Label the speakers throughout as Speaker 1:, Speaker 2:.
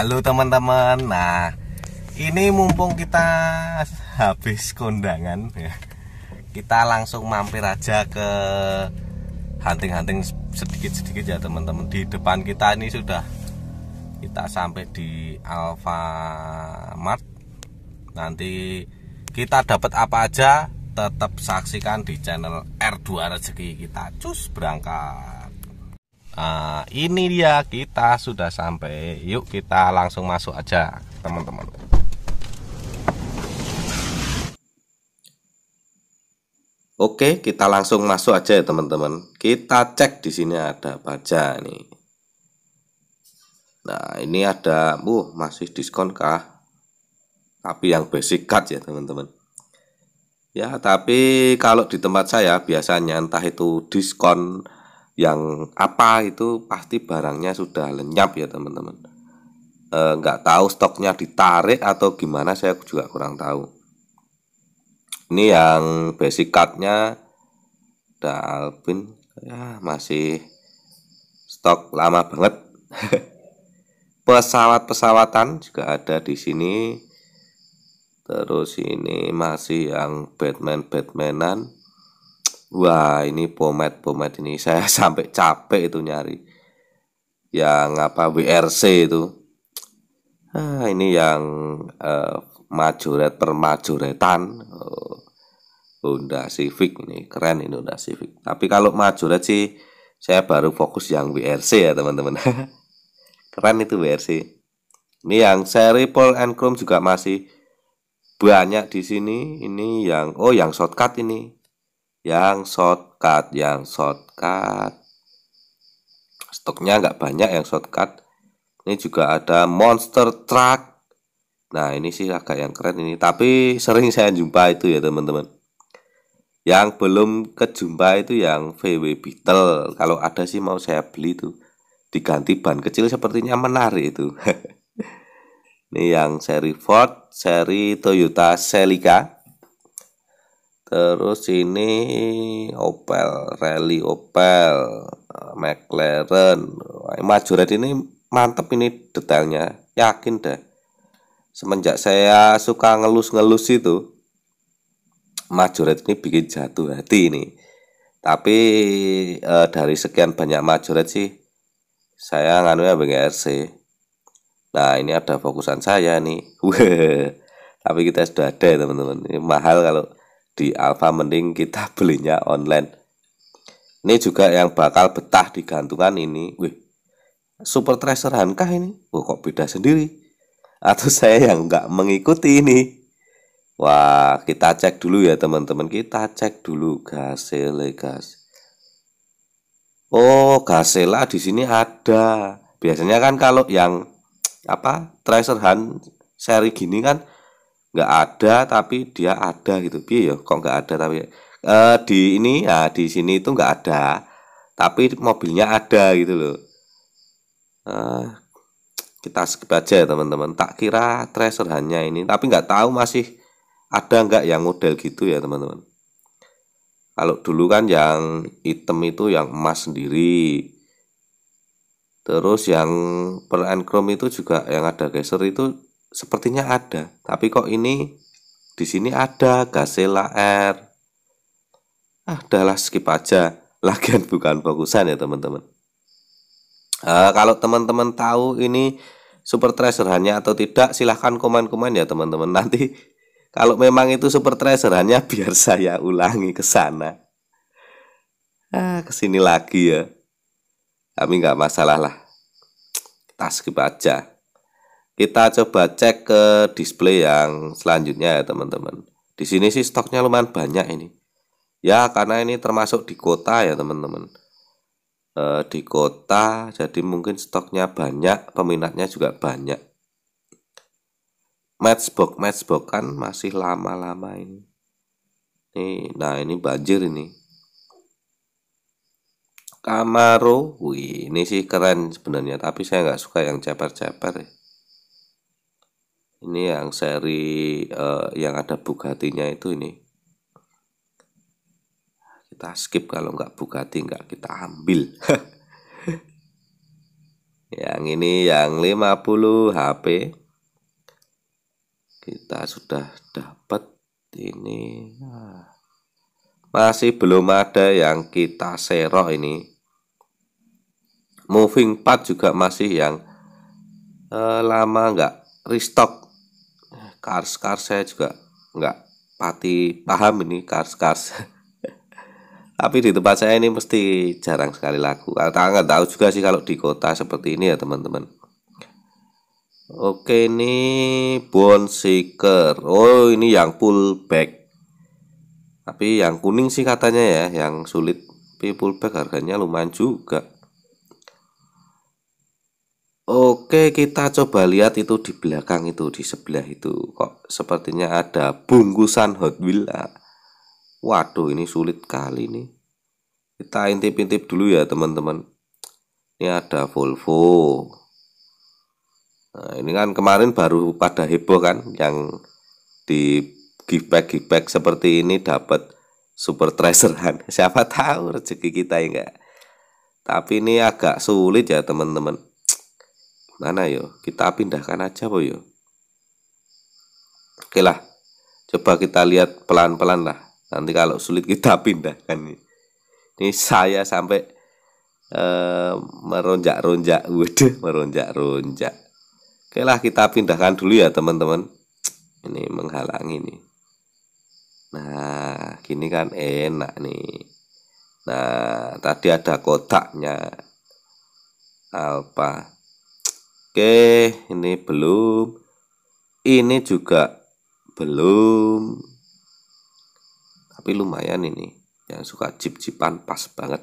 Speaker 1: Halo teman-teman. Nah, ini mumpung kita habis kondangan ya. Kita langsung mampir aja ke hunting-hunting sedikit-sedikit ya teman-teman. Di depan kita ini sudah kita sampai di Mart. Nanti kita dapat apa aja tetap saksikan di channel R2 Rezeki kita. Cus berangkat. Nah, ini dia kita sudah sampai. Yuk kita langsung masuk aja, teman-teman. Oke, kita langsung masuk aja ya, teman-teman. Kita cek di sini ada apa aja nih. Nah, ini ada, uh, masih diskon kah? Tapi yang basic card ya, teman-teman. Ya, tapi kalau di tempat saya biasanya entah itu diskon yang apa itu pasti barangnya sudah lenyap ya teman-teman e, nggak -teman. e, tahu stoknya ditarik atau gimana saya juga kurang tahu ini yang basic cardnya ada Alvin ya masih stok lama banget pesawat-pesawatan juga ada di sini terus ini masih yang Batman Batmanan Wah ini pomet-pomet ini saya sampai capek itu nyari yang apa WRC itu ah, ini yang eh, majoret per majoretan oh, Honda Civic ini keren ini Honda Civic tapi kalau majoret sih saya baru fokus yang WRC ya teman-teman keren itu WRC ini yang seri Paul and Chrome juga masih banyak di sini ini yang oh yang shortcut ini yang shortcut yang shortcut stoknya nggak banyak yang shortcut ini juga ada monster truck nah ini sih agak yang keren ini tapi sering saya jumpa itu ya teman-teman yang belum kejumpa itu yang VW Beetle kalau ada sih mau saya beli tuh diganti ban kecil sepertinya menarik itu ini yang seri Ford seri Toyota Celica Terus ini Opel, Rally Opel, McLaren. Majoret ini mantep ini detailnya, yakin deh. Semenjak saya suka ngelus-ngelus itu, Majoret ini bikin jatuh hati ini. Tapi eh, dari sekian banyak Majoret sih, saya nganu ya BGRC. Nah ini ada fokusan saya nih. Tapi kita sudah ada ya teman-teman. Ini mahal kalau di Alfa mending kita belinya online ini juga yang bakal betah di gantungan ini wih super tracer hankah ini wah kok beda sendiri atau saya yang nggak mengikuti ini wah kita cek dulu ya teman-teman kita cek dulu gasele gas oh gasela di sini ada biasanya kan kalau yang apa treasure hand seri gini kan nggak ada tapi dia ada gitu bi ya kok nggak ada tapi e, di ini ya di sini itu nggak ada tapi mobilnya ada gitu loh e, kita skip aja ya teman-teman tak kira tracer hanya ini tapi nggak tahu masih ada nggak yang model gitu ya teman-teman kalau dulu kan yang item itu yang emas sendiri terus yang per chrome itu juga yang ada geser itu sepertinya ada, tapi kok ini di sini ada gasela R. Ah, udahlah skip aja. Lagian bukan fokusan ya teman-teman. Uh, kalau teman-teman tahu ini super treasure hanya atau tidak, silahkan komen-komen ya teman-teman. Nanti kalau memang itu super treasure hanya biar saya ulangi ke sana. Ah, kesini lagi ya. Kami nggak masalah lah. Kita skip aja. Kita coba cek ke display yang selanjutnya ya teman-teman. Di sini sih stoknya lumayan banyak ini. Ya karena ini termasuk di kota ya teman-teman. E, di kota jadi mungkin stoknya banyak, peminatnya juga banyak. Matchbox, matchbox kan masih lama-lama ini. Nih, nah ini banjir ini. Kamaru, wih ini sih keren sebenarnya, tapi saya nggak suka yang ceper-ceper ya ini yang seri uh, yang ada Bugatinya itu ini kita skip kalau nggak Bugatti nggak kita ambil yang ini yang 50 HP kita sudah dapat ini nah, masih belum ada yang kita serok ini moving part juga masih yang eh, lama nggak restock Cars cars saya juga nggak pati paham ini cars cars. tapi di tempat saya ini mesti jarang sekali laku karena nggak tahu juga sih kalau di kota seperti ini ya teman-teman oke ini seeker oh ini yang full back tapi yang kuning sih katanya ya yang sulit tapi pull back harganya lumayan juga Oke, kita coba lihat itu di belakang itu, di sebelah itu. Kok sepertinya ada bungkusan Hot Wheels. Ah. Waduh, ini sulit kali nih. Kita intip-intip dulu ya, teman-teman. Ini ada Volvo. Nah, ini kan kemarin baru pada heboh kan yang di giveback-giveback seperti ini dapat super treasurean. Siapa tahu rezeki kita ya enggak. Tapi ini agak sulit ya, teman-teman Mana yo? Kita pindahkan aja po yo. Oke lah. Coba kita lihat pelan-pelan lah. Nanti kalau sulit kita pindahkan. Ini saya sampai uh, meronjak-ronjak. Waduh, meronjak-ronjak. Oke lah kita pindahkan dulu ya teman-teman. Ini menghalangi nih. Nah, gini kan enak nih. Nah, tadi ada kotaknya. apa? Oke, ini belum. Ini juga belum. Tapi lumayan ini. Yang suka jip-jipan pas banget.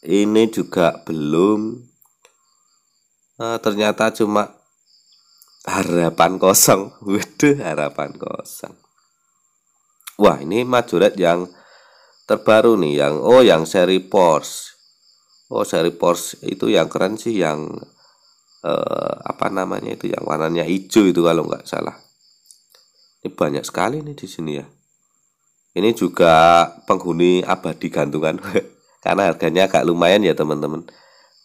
Speaker 1: Ini juga belum. Nah, ternyata cuma harapan kosong. Waduh, harapan kosong. Wah, ini majoret yang terbaru nih yang oh yang seri Porsche oh seri Porsche itu yang keren sih yang eh, apa namanya itu yang warnanya hijau itu kalau nggak salah ini banyak sekali nih di sini ya ini juga penghuni abadi gantungan karena harganya agak lumayan ya teman-teman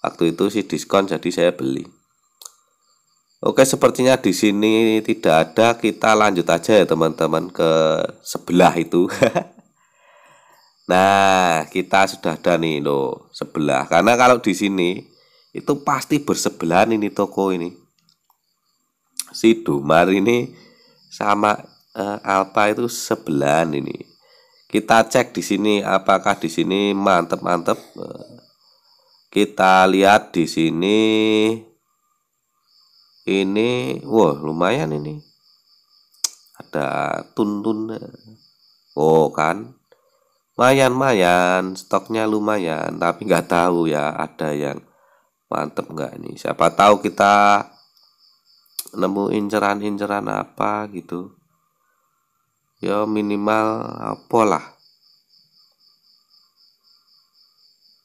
Speaker 1: waktu itu sih diskon jadi saya beli Oke sepertinya di sini tidak ada kita lanjut aja ya teman-teman ke sebelah itu Nah, kita sudah ada nih loh sebelah. Karena kalau di sini itu pasti bersebelahan ini toko ini. Si Dumar ini sama eh, Alpa itu sebelahan ini. Kita cek di sini apakah di sini mantep-mantep. Eh, kita lihat di sini ini wah lumayan ini. Ada tuntun. Eh, oh kan mayan mayan stoknya lumayan tapi nggak tahu ya ada yang mantep nggak nih siapa tahu kita nemu inceran-inceran apa gitu ya minimal pola,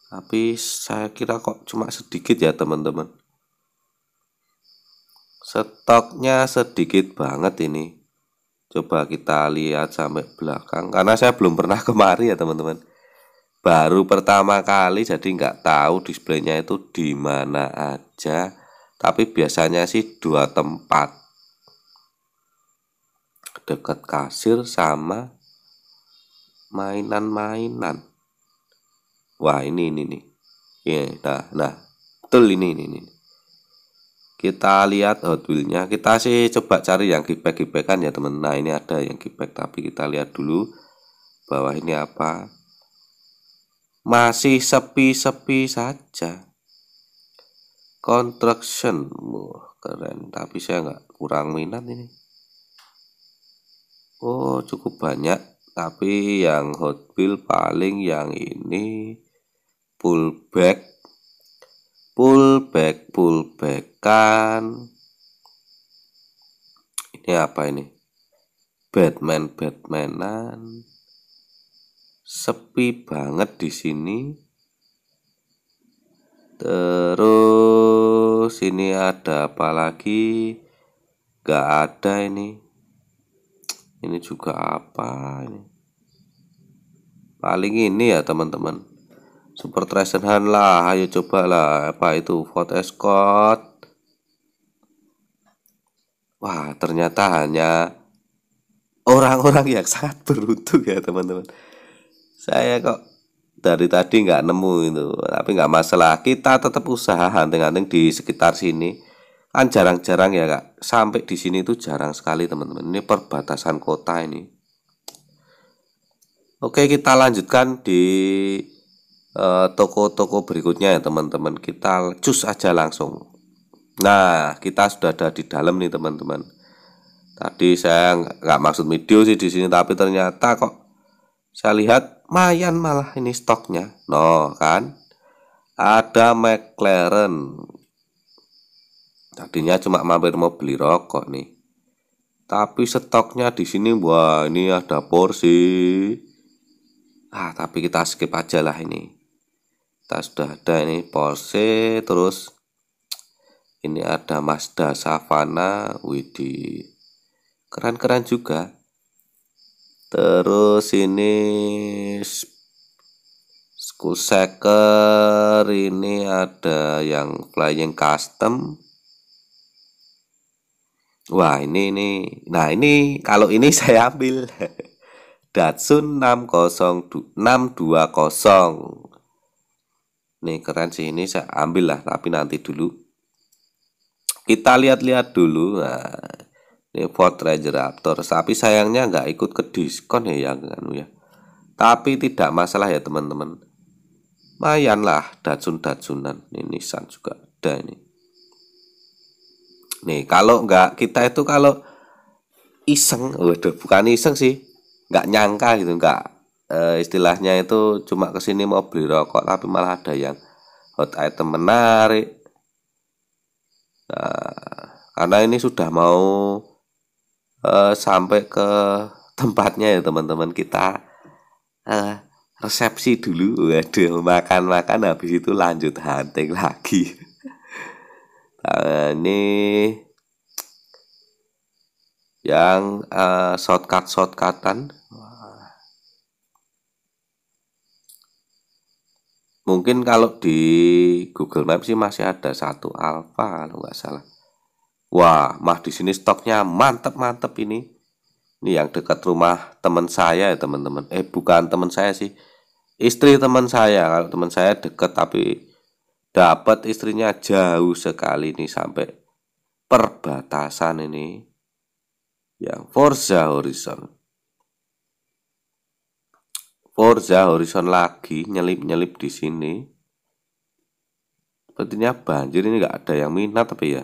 Speaker 1: tapi saya kira kok cuma sedikit ya teman-teman stoknya sedikit banget ini coba kita lihat sampai belakang karena saya belum pernah kemari ya teman-teman baru pertama kali jadi nggak tahu displaynya itu di mana aja tapi biasanya sih dua tempat dekat kasir sama mainan-mainan wah ini ini nih ya yeah, nah nah betul ini ini, ini kita lihat Hot oh, wheels Kita sih coba cari yang kipek kipekan ya teman. Nah ini ada yang kipek tapi kita lihat dulu bawah ini apa. Masih sepi-sepi saja. Construction, wah keren. Tapi saya nggak kurang minat ini. Oh cukup banyak. Tapi yang Hot Wheels paling yang ini pullback pullback pullback kan ini apa ini Batman Batmanan sepi banget di sini terus ini ada apa lagi gak ada ini ini juga apa ini paling ini ya teman-teman Super Treasure Hunt lah, ayo coba lah. apa itu Fort Escort. Wah, ternyata hanya orang-orang yang sangat beruntung ya teman-teman. Saya kok dari tadi nggak nemu itu, tapi nggak masalah. Kita tetap usaha hunting-hunting di sekitar sini. Kan jarang-jarang ya kak, sampai di sini itu jarang sekali teman-teman. Ini perbatasan kota ini. Oke, kita lanjutkan di Eh, toko-toko berikutnya ya teman-teman kita cus aja langsung nah kita sudah ada di dalam nih teman-teman tadi saya nggak maksud video sih di sini tapi ternyata kok saya lihat mayan malah ini stoknya no kan ada McLaren tadinya cuma mampir mau beli rokok nih tapi stoknya di sini wah ini ada porsi ah tapi kita skip aja lah ini kita sudah ada ini Porsche terus ini ada Mazda Savana Widi keren-keren juga terus ini school shaker ini ada yang flying custom Wah ini ini nah ini kalau ini saya ambil Datsun 60620 Nih keren sih ini saya ambil lah tapi nanti dulu. Kita lihat-lihat dulu. Nah, ini Ford Ranger Raptor. Tapi sayangnya nggak ikut ke diskon ya yang kan ya. Tapi tidak masalah ya teman-teman. Mayan lah Datsun Datsunan. Ini Nissan juga ada ini. Nih kalau nggak kita itu kalau iseng, waduh bukan iseng sih, nggak nyangka gitu, nggak e, istilahnya itu cuma kesini mau beli rokok tapi malah ada yang hot item menarik nah, karena ini sudah mau e, sampai ke tempatnya ya teman-teman kita e, resepsi dulu waduh makan-makan habis itu lanjut hunting lagi nah, ini yang uh, shortcut shortcutan mungkin kalau di Google Maps sih masih ada satu Alfa kalau nggak salah. Wah, mah di sini stoknya mantep-mantep ini. Ini yang dekat rumah teman saya ya teman-teman. Eh bukan teman saya sih, istri teman saya. Kalau teman saya deket tapi dapat istrinya jauh sekali nih sampai perbatasan ini yang Forza Horizon Forza Horizon lagi nyelip-nyelip di sini. Sepertinya banjir ini nggak ada yang minat tapi ya.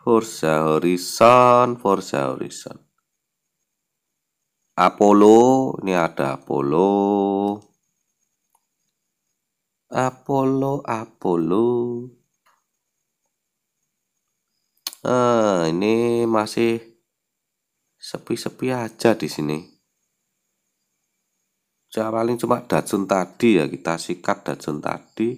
Speaker 1: Forza Horizon, Forza Horizon. Apollo, ini ada Apollo. Apollo, Apollo. Eh, ini masih sepi-sepi aja di sini ya paling cuma Datsun tadi ya kita sikat Datsun tadi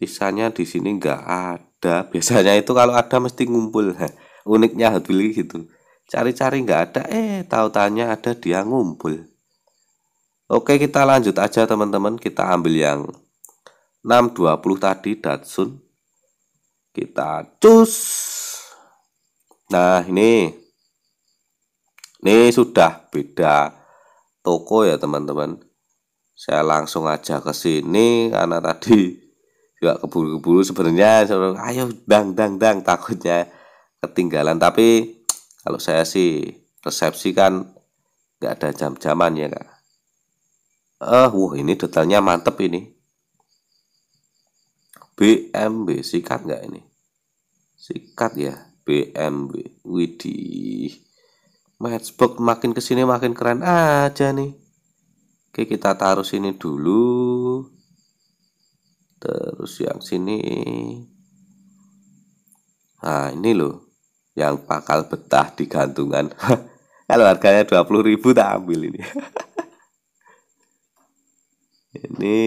Speaker 1: sisanya di sini nggak ada biasanya itu kalau ada mesti ngumpul uniknya Hot gitu cari-cari nggak ada eh tahu tanya ada dia ngumpul oke kita lanjut aja teman-teman kita ambil yang 620 tadi Datsun kita cus nah ini ini sudah beda toko ya teman-teman saya langsung aja ke sini karena tadi juga keburu-keburu sebenarnya ayo dang dang dang takutnya ketinggalan tapi kalau saya sih resepsi kan nggak ada jam-jaman ya kak eh uh, wah ini detailnya mantep ini BMB sikat nggak ini sikat ya BMB widih matchbox makin kesini makin keren aja nih oke kita taruh sini dulu terus yang sini nah ini loh yang bakal betah di gantungan kalau harganya ribu tak ambil ini ini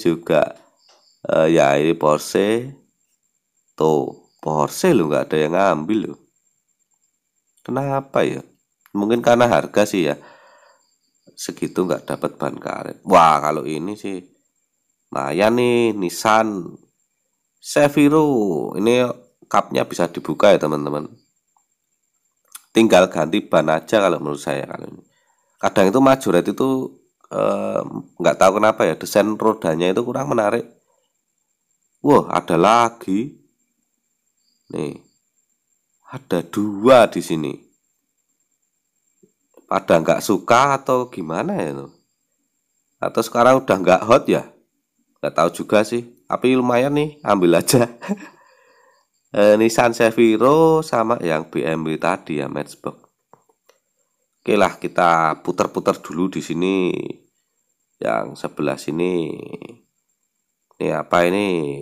Speaker 1: juga uh, ya ini Porsche tuh Porsche lo nggak ada yang ngambil lo kenapa ya mungkin karena harga sih ya segitu nggak dapat ban karet wah kalau ini sih lumayan nih Nissan Seviro ini kapnya bisa dibuka ya teman-teman tinggal ganti ban aja kalau menurut saya kalau ini kadang itu majoret itu eh, nggak eh, tahu kenapa ya desain rodanya itu kurang menarik wah ada lagi nih ada dua di sini pada nggak suka atau gimana ya tuh atau sekarang udah nggak hot ya nggak tahu juga sih tapi lumayan nih ambil aja eh, Nissan Severo sama yang BMW tadi ya Matchbox Oke lah kita putar-putar dulu di sini yang sebelah sini ini apa ini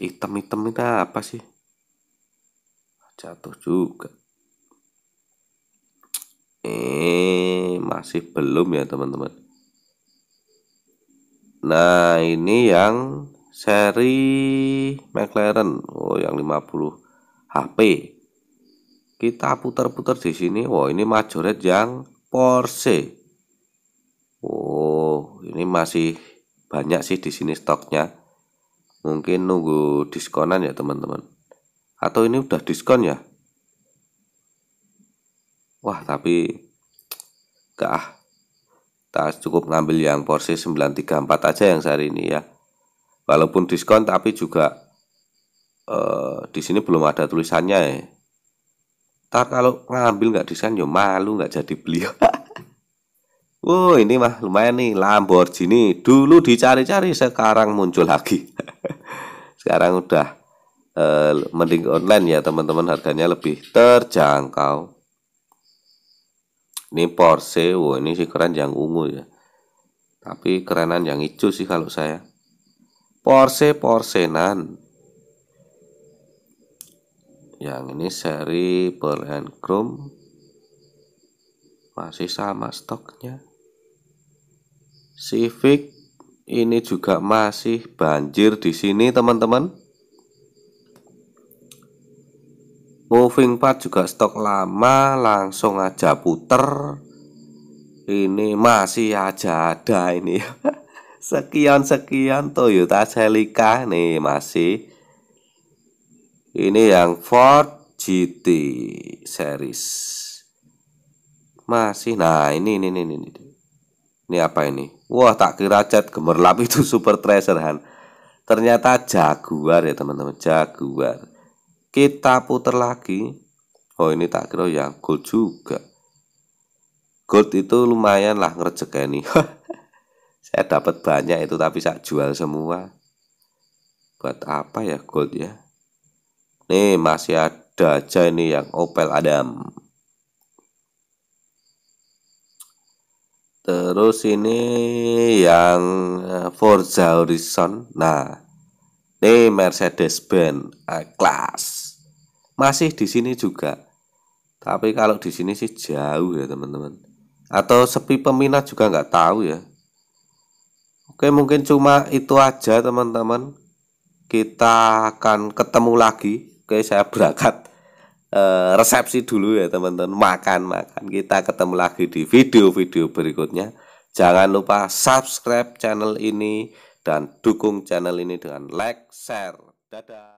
Speaker 1: hitam-hitam itu apa sih jatuh juga masih belum ya teman-teman nah ini yang seri McLaren oh yang 50 HP kita putar-putar di sini wow ini majoret yang Porsche oh ini masih banyak sih di sini stoknya mungkin nunggu diskonan ya teman-teman atau ini udah diskon ya wah tapi Kah, ah tak cukup ngambil yang porsi 934 aja yang sehari ini ya walaupun diskon tapi juga eh, di sini belum ada tulisannya ya Ntar kalau ngambil nggak diskon ya malu nggak jadi beli Wow ini mah lumayan nih Lamborghini dulu dicari-cari sekarang muncul lagi sekarang udah uh, mending online ya teman-teman harganya lebih terjangkau ini Porsche wah ini sih keren yang ungu ya tapi kerenan yang hijau sih kalau saya Porsche Porsenan yang ini seri Pearl Chrome masih sama stoknya Civic ini juga masih banjir di sini teman-teman moving part juga stok lama langsung aja puter ini masih aja ada ini sekian-sekian Toyota Celica nih masih ini yang Ford GT series masih nah ini ini ini ini ini apa ini wah tak kira cat gemerlap itu super treasure han ternyata Jaguar ya teman-teman Jaguar kita putar lagi oh ini tak kira ya gold juga gold itu lumayan lah ngerjekeni saya dapat banyak itu tapi saya jual semua buat apa ya gold ya nih masih ada aja ini yang Opel Adam terus ini yang eh, Forza Horizon nah ini Mercedes-Benz A-Class eh, masih di sini juga. Tapi kalau di sini sih jauh ya teman-teman. Atau sepi peminat juga nggak tahu ya. Oke mungkin cuma itu aja teman-teman. Kita akan ketemu lagi. Oke saya berangkat e, resepsi dulu ya teman-teman. Makan makan. Kita ketemu lagi di video-video berikutnya. Jangan lupa subscribe channel ini dan dukung channel ini dengan like, share. Dadah.